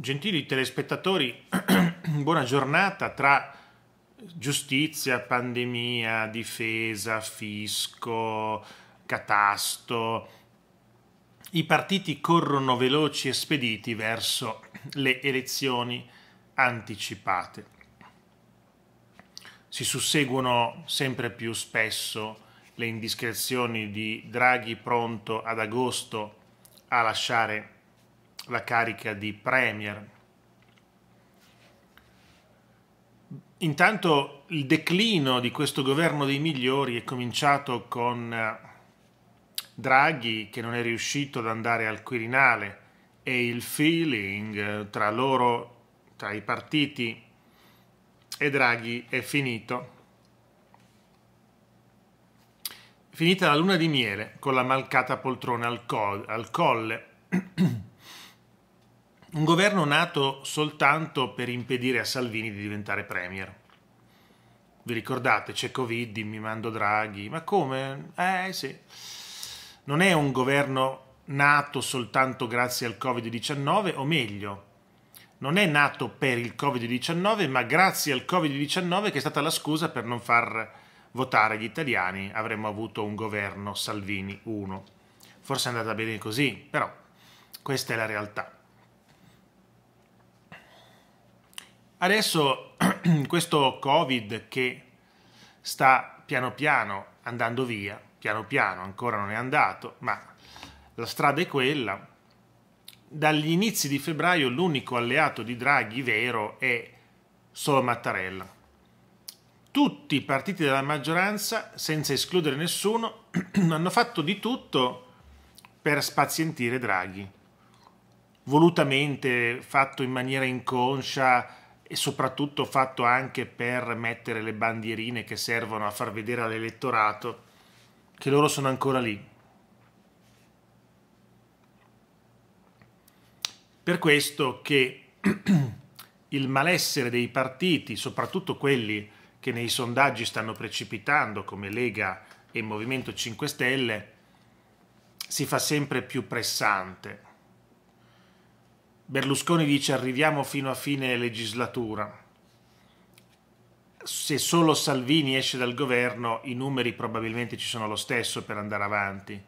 Gentili telespettatori, buona giornata tra giustizia, pandemia, difesa, fisco, catasto. I partiti corrono veloci e spediti verso le elezioni anticipate. Si susseguono sempre più spesso le indiscrezioni di Draghi pronto ad agosto a lasciare la carica di Premier. Intanto il declino di questo governo dei migliori è cominciato con eh, Draghi che non è riuscito ad andare al Quirinale e il feeling eh, tra loro, tra i partiti e Draghi è finito. Finita la luna di miele con la malcata poltrona al, co- al colle. Un governo nato soltanto per impedire a Salvini di diventare premier. Vi ricordate? C'è Covid, mi mando Draghi. Ma come? Eh sì. Non è un governo nato soltanto grazie al Covid-19, o meglio, non è nato per il Covid-19, ma grazie al Covid-19 che è stata la scusa per non far votare gli italiani, avremmo avuto un governo Salvini 1. Forse è andata bene così, però questa è la realtà. Adesso questo Covid che sta piano piano andando via, piano piano ancora non è andato, ma la strada è quella. Dagli inizi di febbraio l'unico alleato di Draghi vero è solo Mattarella. Tutti i partiti della maggioranza, senza escludere nessuno, hanno fatto di tutto per spazientire Draghi. Volutamente, fatto in maniera inconscia, e soprattutto fatto anche per mettere le bandierine che servono a far vedere all'elettorato che loro sono ancora lì. Per questo che il malessere dei partiti, soprattutto quelli che nei sondaggi stanno precipitando come Lega e Movimento 5 Stelle, si fa sempre più pressante. Berlusconi dice arriviamo fino a fine legislatura. Se solo Salvini esce dal governo, i numeri probabilmente ci sono lo stesso per andare avanti.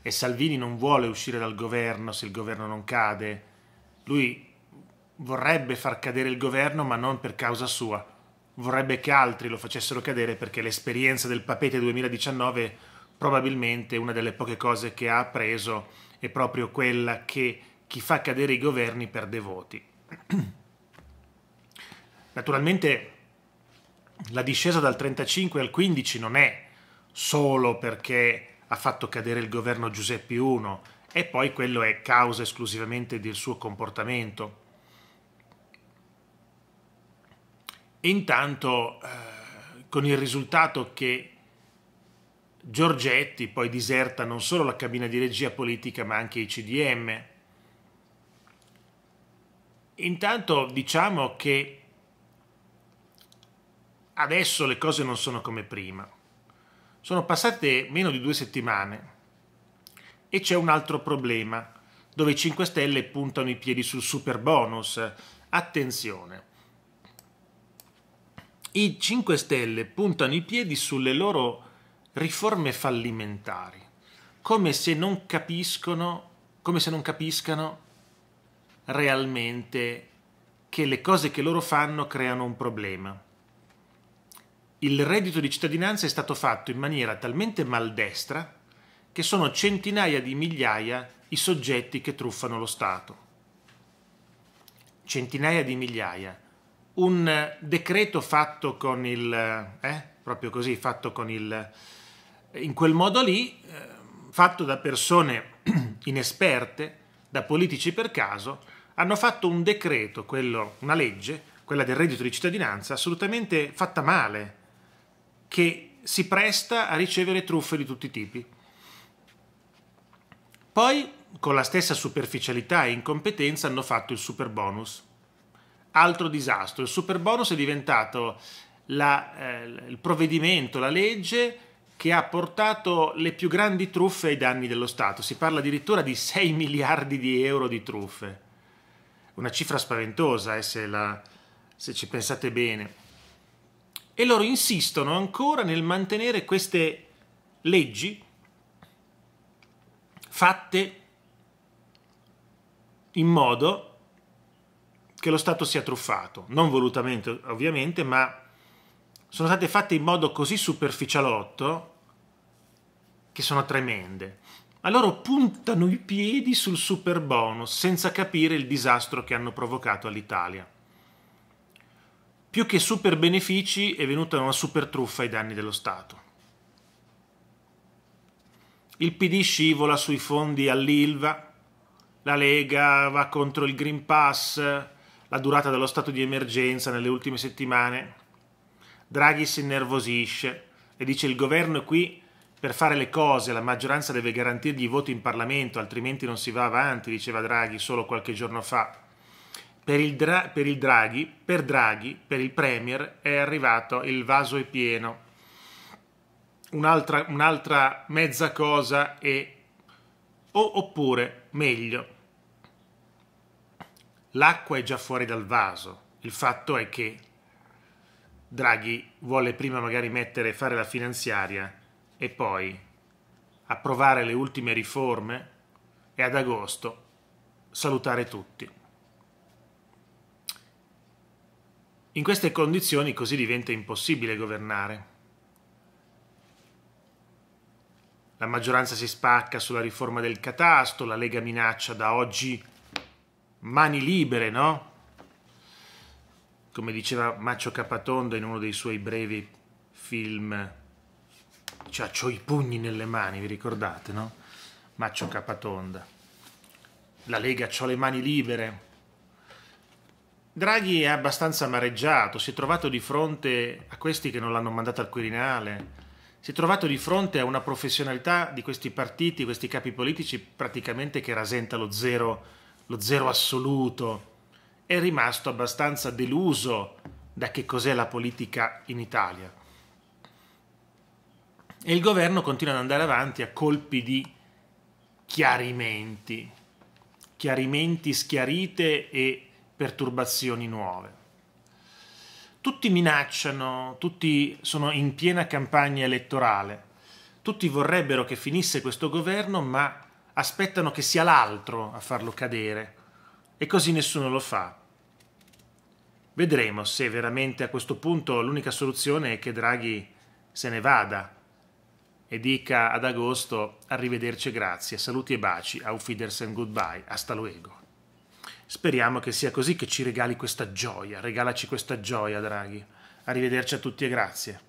E Salvini non vuole uscire dal governo se il governo non cade. Lui vorrebbe far cadere il governo, ma non per causa sua. Vorrebbe che altri lo facessero cadere perché l'esperienza del Papete 2019 probabilmente una delle poche cose che ha appreso è proprio quella che chi fa cadere i governi perde voti. Naturalmente la discesa dal 35 al 15 non è solo perché ha fatto cadere il governo Giuseppe I e poi quello è causa esclusivamente del suo comportamento. E intanto eh, con il risultato che Giorgetti poi diserta non solo la cabina di regia politica ma anche i CDM, Intanto diciamo che adesso le cose non sono come prima. Sono passate meno di due settimane e c'è un altro problema dove i 5 Stelle puntano i piedi sul super bonus. Attenzione. I 5 Stelle puntano i piedi sulle loro riforme fallimentari, come se non capiscono, come se non capiscano realmente che le cose che loro fanno creano un problema. Il reddito di cittadinanza è stato fatto in maniera talmente maldestra che sono centinaia di migliaia i soggetti che truffano lo Stato. Centinaia di migliaia. Un decreto fatto con il... Eh, proprio così, fatto con il... in quel modo lì, eh, fatto da persone inesperte, da politici per caso, hanno fatto un decreto, quello, una legge, quella del reddito di cittadinanza, assolutamente fatta male, che si presta a ricevere truffe di tutti i tipi. Poi, con la stessa superficialità e incompetenza, hanno fatto il super bonus. Altro disastro. Il super bonus è diventato la, eh, il provvedimento, la legge che ha portato le più grandi truffe ai danni dello Stato. Si parla addirittura di 6 miliardi di euro di truffe una cifra spaventosa eh, se, la, se ci pensate bene. E loro insistono ancora nel mantenere queste leggi fatte in modo che lo Stato sia truffato, non volutamente ovviamente, ma sono state fatte in modo così superficialotto che sono tremende a loro puntano i piedi sul super bonus senza capire il disastro che hanno provocato all'Italia. Più che super benefici è venuta una super truffa ai danni dello Stato. Il PD scivola sui fondi all'ILVA, la Lega va contro il Green Pass, la durata dello stato di emergenza nelle ultime settimane. Draghi si innervosisce e dice il governo è qui per fare le cose la maggioranza deve garantirgli i voti in Parlamento, altrimenti non si va avanti, diceva Draghi solo qualche giorno fa. Per il, Dra- per il Draghi, per Draghi, per il Premier è arrivato il vaso è pieno. Un'altra, un'altra mezza cosa è, o, oppure, meglio, l'acqua è già fuori dal vaso. Il fatto è che Draghi vuole prima magari mettere, fare la finanziaria e poi approvare le ultime riforme e ad agosto salutare tutti. In queste condizioni così diventa impossibile governare. La maggioranza si spacca sulla riforma del catasto, la Lega minaccia da oggi mani libere, no? Come diceva Maccio Capatondo in uno dei suoi brevi film cioè ho i pugni nelle mani, vi ricordate, no? Maccio Capatonda. La Lega ho le mani libere. Draghi è abbastanza amareggiato, si è trovato di fronte a questi che non l'hanno mandato al Quirinale, si è trovato di fronte a una professionalità di questi partiti, questi capi politici praticamente che rasenta lo zero, lo zero assoluto, è rimasto abbastanza deluso da che cos'è la politica in Italia. E il governo continua ad andare avanti a colpi di chiarimenti, chiarimenti schiarite e perturbazioni nuove. Tutti minacciano, tutti sono in piena campagna elettorale, tutti vorrebbero che finisse questo governo, ma aspettano che sia l'altro a farlo cadere e così nessuno lo fa. Vedremo se veramente a questo punto l'unica soluzione è che Draghi se ne vada e dica ad agosto arrivederci grazie, saluti e baci, auf Wiedersehen, goodbye, hasta luego. Speriamo che sia così che ci regali questa gioia, regalaci questa gioia, Draghi. Arrivederci a tutti e grazie.